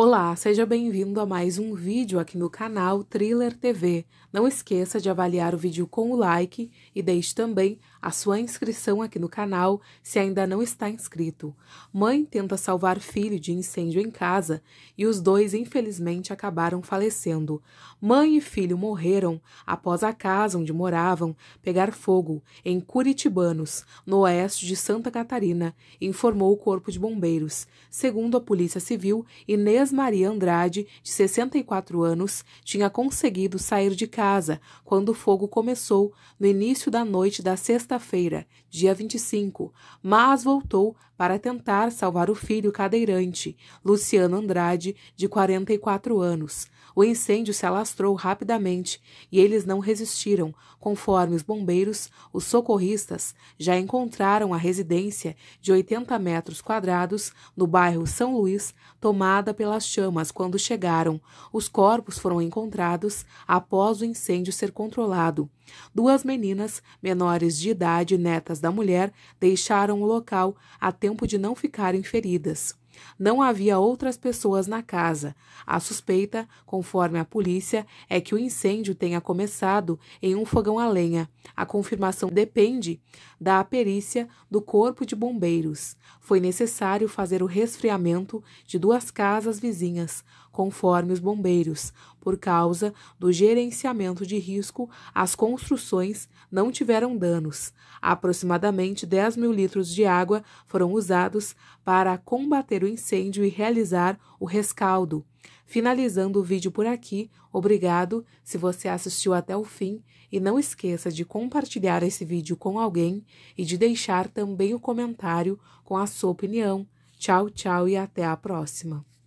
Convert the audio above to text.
Olá, seja bem-vindo a mais um vídeo aqui no canal Thriller TV. Não esqueça de avaliar o vídeo com o like e deixe também a sua inscrição aqui no canal se ainda não está inscrito. Mãe tenta salvar filho de incêndio em casa e os dois infelizmente acabaram falecendo. Mãe e filho morreram após a casa onde moravam pegar fogo em Curitibanos, no oeste de Santa Catarina, informou o Corpo de Bombeiros. Segundo a Polícia Civil, Inês Inês Maria Andrade, de 64 anos, tinha conseguido sair de casa quando o fogo começou no início da noite da sexta-feira, dia 25, mas voltou para tentar salvar o filho cadeirante, Luciano Andrade, de 44 anos. O incêndio se alastrou rapidamente e eles não resistiram, conforme os bombeiros, os socorristas já encontraram a residência de 80 metros quadrados no bairro São Luís, tomada pela chamas quando chegaram, os corpos foram encontrados após o incêndio ser controlado Duas meninas, menores de idade, netas da mulher, deixaram o local a tempo de não ficarem feridas. Não havia outras pessoas na casa. A suspeita, conforme a polícia, é que o incêndio tenha começado em um fogão a lenha. A confirmação depende da perícia do corpo de bombeiros. Foi necessário fazer o resfriamento de duas casas vizinhas, conforme os bombeiros, por causa do gerenciamento de risco às construções construções não tiveram danos. Aproximadamente 10 mil litros de água foram usados para combater o incêndio e realizar o rescaldo. Finalizando o vídeo por aqui, obrigado se você assistiu até o fim e não esqueça de compartilhar esse vídeo com alguém e de deixar também o um comentário com a sua opinião. Tchau, tchau e até a próxima!